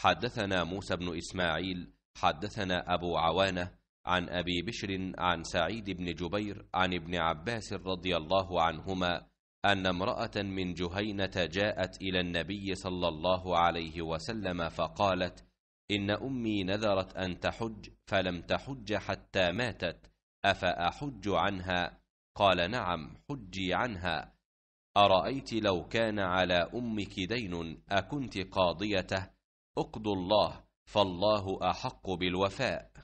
حدثنا موسى بن إسماعيل حدثنا أبو عوانة عن أبي بشر عن سعيد بن جبير عن ابن عباس رضي الله عنهما أن امرأة من جهينة جاءت إلى النبي صلى الله عليه وسلم فقالت إن أمي نذرت أن تحج فلم تحج حتى ماتت أفأحج عنها؟ قال نعم حجي عنها أرأيت لو كان على أمك دين أكنت قاضيته؟ اقضوا الله فالله أحق بالوفاء